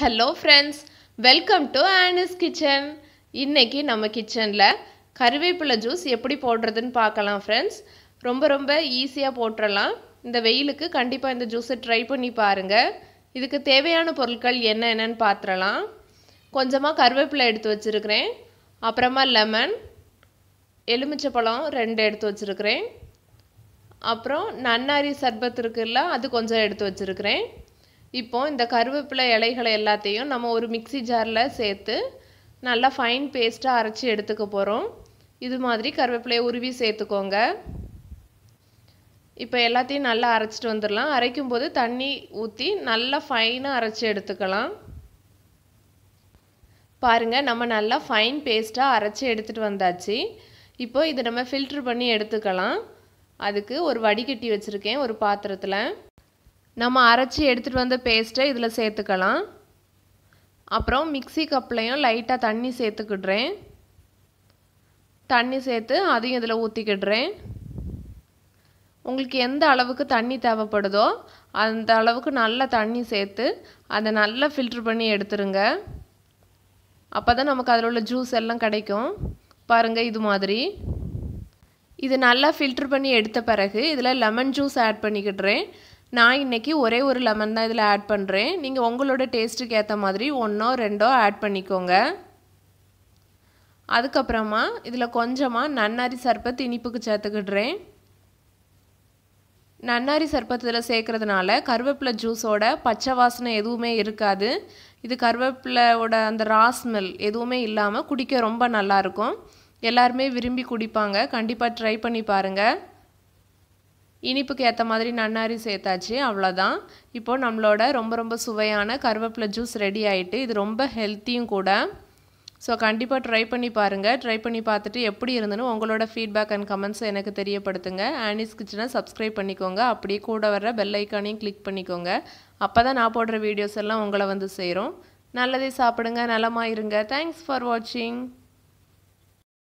hello friends welcome to Annie's kitchen இன்றைக்கி நம்ம கிச்சனில் கருவேப்பிலை ஜூஸ் எப்படி போடுறதுன்னு பார்க்கலாம் ஃப்ரெண்ட்ஸ் ரொம்ப ரொம்ப ஈஸியாக போட்டுடலாம் இந்த வெயிலுக்கு கண்டிப்பாக இந்த ஜூஸை ட்ரை பண்ணி பாருங்கள் இதுக்கு தேவையான பொருட்கள் என்ன என்னன்னு பார்த்துடலாம் கொஞ்சமாக கருவேப்பிலை எடுத்து வச்சுருக்கிறேன் அப்புறமா லெமன் எலுமிச்சப்பழம் ரெண்டு எடுத்து வச்சுருக்கிறேன் அப்புறம் நன்னாரி சர்பத் இருக்குல்ல அது கொஞ்சம் எடுத்து வச்சுருக்கிறேன் இப்போ இந்த கருவேப்பிலை இலைகளை எல்லாத்தையும் நம்ம ஒரு மிக்சி ஜாரில் சேர்த்து நல்லா ஃபைன் பேஸ்ட்டாக அரைச்சி எடுத்துக்க போகிறோம் இது மாதிரி கருவேப்பிலையை உருவி சேர்த்துக்கோங்க இப்போ எல்லாத்தையும் நல்லா அரைச்சிட்டு வந்துடலாம் அரைக்கும் போது தண்ணி ஊற்றி நல்லா ஃபைனாக அரைச்சி எடுத்துக்கலாம் பாருங்கள் நம்ம நல்லா ஃபைன் பேஸ்ட்டாக அரைச்சி எடுத்துகிட்டு வந்தாச்சு இப்போ இதை நம்ம ஃபில்ட்ரு பண்ணி எடுத்துக்கலாம் அதுக்கு ஒரு வடிகட்டி வச்சுருக்கேன் ஒரு பாத்திரத்தில் நம்ம அரைச்சி எடுத்துகிட்டு வந்த பேஸ்ட்டை இதில் சேர்த்துக்கலாம் அப்புறம் மிக்சி கப்லையும் லைட்டாக தண்ணி சேர்த்துக்கிடுறேன் தண்ணி சேர்த்து அதையும் இதில் ஊற்றிக்கிடுறேன் உங்களுக்கு எந்த அளவுக்கு தண்ணி தேவைப்படுதோ அந்த அளவுக்கு நல்லா தண்ணி சேர்த்து அதை நல்லா ஃபில்ட்ரு பண்ணி எடுத்துருங்க அப்போ தான் நமக்கு அதில் உள்ள ஜூஸ் எல்லாம் கிடைக்கும் பாருங்கள் இது மாதிரி இது நல்லா ஃபில்ட்ரு பண்ணி எடுத்த பிறகு இதில் லெமன் ஜூஸ் ஆட் பண்ணிக்கிடுறேன் நான் இன்றைக்கி ஒரே ஒரு லெமன் தான் இதில் ஆட் பண்ணுறேன் நீங்கள் உங்களோட டேஸ்ட்டுக்கு ஏற்ற மாதிரி ஒன்றோ ரெண்டோ ஆட் பண்ணிக்கோங்க அதுக்கப்புறமா இதில் கொஞ்சமாக நன்னாரி சர்பத் இனிப்புக்கு சேர்த்துக்கிடுறேன் நன்னாரி இதில் சேர்க்குறதுனால கருவேப்பிலை ஜூஸோட பச்சை வாசனை எதுவுமே இருக்காது இது கருவேப்பிலையோட அந்த ராஸ்மெல் எதுவுமே இல்லாமல் குடிக்க ரொம்ப நல்லாயிருக்கும் எல்லாருமே விரும்பி குடிப்பாங்க கண்டிப்பாக ட்ரை பண்ணி பாருங்கள் இனிப்புக்கு ஏற்ற மாதிரி நன்னாரி சேர்த்தாச்சு அவ்வளோதான் இப்போது நம்மளோட ரொம்ப ரொம்ப சுவையான கருவேப்பிலை ஜூஸ் ரெடி ஆகிட்டு இது ரொம்ப ஹெல்த்தியும் கூட ஸோ கண்டிப்பாக ட்ரை பண்ணி பாருங்கள் ட்ரை பண்ணி பார்த்துட்டு எப்படி இருந்துன்னு உங்களோட ஃபீட்பேக் அண்ட் கமெண்ட்ஸ் எனக்கு தெரியப்படுத்துங்க ஆனிஸ் கிச்சனை சப்ஸ்கிரைப் பண்ணிக்கோங்க அப்படியே கூட வர பெல் ஐக்கானையும் கிளிக் பண்ணிக்கோங்க அப்போ தான் நான் போடுற வீடியோஸ் எல்லாம் உங்களை வந்து சேரும் நல்லதே சாப்பிடுங்க நலமாக இருங்க தேங்க்ஸ் ஃபார் வாட்சிங்